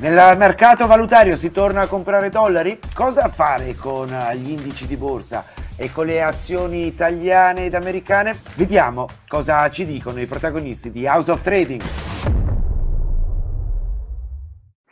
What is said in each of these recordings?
Nel mercato valutario si torna a comprare dollari? Cosa fare con eh, gli indici di borsa e con le azioni italiane ed americane? Vediamo cosa ci dicono i protagonisti di House of Trading.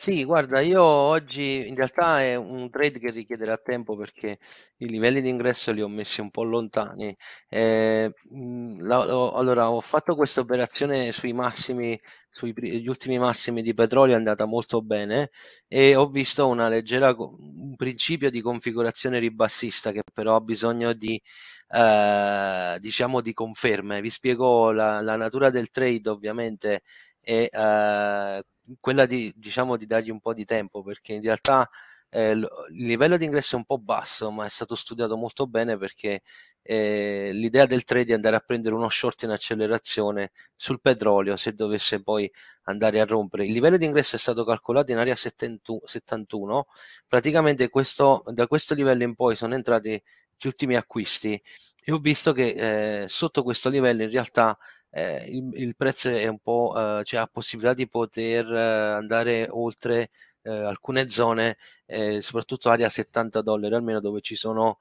Sì, guarda, io oggi in realtà è un trade che richiederà tempo perché i livelli di ingresso li ho messi un po' lontani. Eh, mh, la- allora, ho fatto questa operazione sui massimi, sugli ultimi massimi di petrolio, è andata molto bene e ho visto una leggera, un principio di configurazione ribassista che però ha bisogno di, eh, diciamo, di conferme. Vi spiego la, la natura del trade, ovviamente. E, eh, quella di, diciamo, di dargli un po' di tempo, perché in realtà eh, il livello di ingresso è un po' basso, ma è stato studiato molto bene perché eh, l'idea del trade è andare a prendere uno short in accelerazione sul petrolio se dovesse poi andare a rompere. Il livello di ingresso è stato calcolato in area 71, praticamente questo, da questo livello in poi sono entrati gli ultimi acquisti e ho visto che eh, sotto questo livello in realtà eh, il, il, prezzo è un po', eh, cioè ha possibilità di poter eh, andare oltre eh, alcune zone, eh, soprattutto area 70 dollari almeno dove ci sono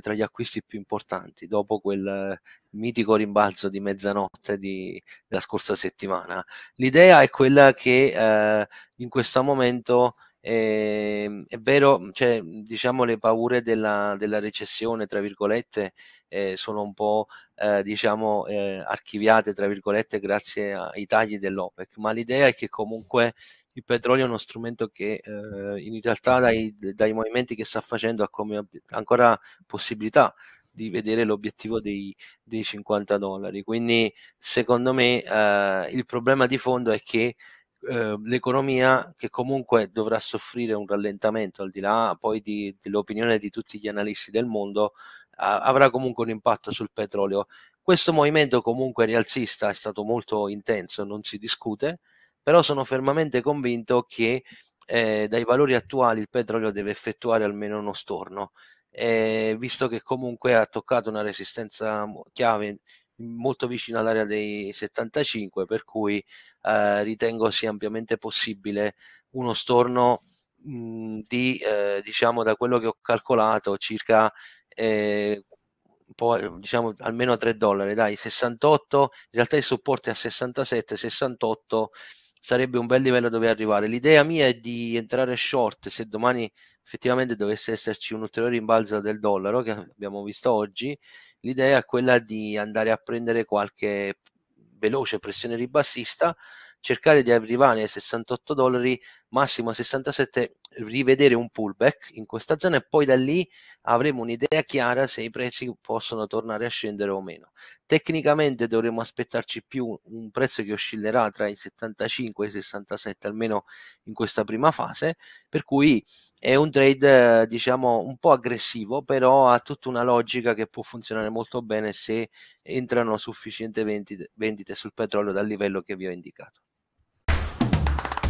tra gli acquisti più importanti dopo quel mitico rimbalzo di mezzanotte di, della scorsa settimana. L'idea è quella che in questo momento eh, è vero, mhmm, cioè, mhmm, diciamo le paure della, della recessione, tra virgolette, eh, sono un po' eh, diciamo eh, archiviate, tra virgolette, grazie ai tagli dell'OPEC, ma l'idea è che comunque il petrolio è uno strumento che eh, in realtà dai, dai, movimenti che sta facendo ha come ancora possibilità di vedere l'obiettivo dei, dei 50 dollari. Quindi secondo me eh, il problema di fondo è che Ehm, l'economia che comunque dovrà soffrire un rallentamento al di là poi di, dell'opinione di tutti gli analisti del mondo a, avrà comunque un impatto sul petrolio questo movimento comunque rialzista è stato molto intenso non si discute però sono fermamente convinto che eh, dai valori attuali il petrolio deve effettuare almeno uno storno eh, visto che comunque ha toccato una resistenza chiave molto vicino all'area dei 75, per cui eh, ritengo sia ampiamente possibile uno storno mh, mhmm, di, eh, diciamo, da quello che ho calcolato, circa eh, po', diciamo, almeno 3 dollari, dai, 68, in realtà il supporto è a 67, 68 sarebbe un bel livello dove arrivare. L'idea mia è di entrare short se domani effettivamente dovesse esserci un ulteriore rimbalzo del dollaro che abbiamo visto oggi, l'idea è quella di andare a prendere qualche veloce pressione ribassista, cercare di arrivare ai 68 dollari massimo 67 rivedere un pullback in questa zona e poi da lì avremo un'idea chiara se i prezzi possono tornare a scendere o meno. Tecnicamente dovremo aspettarci più un prezzo che oscillerà tra i 75 e i 67 almeno in questa prima fase, per cui è un trade diciamo un po' aggressivo, però ha tutta una logica che può funzionare molto bene se entrano sufficienti vendite sul petrolio dal livello che vi ho indicato.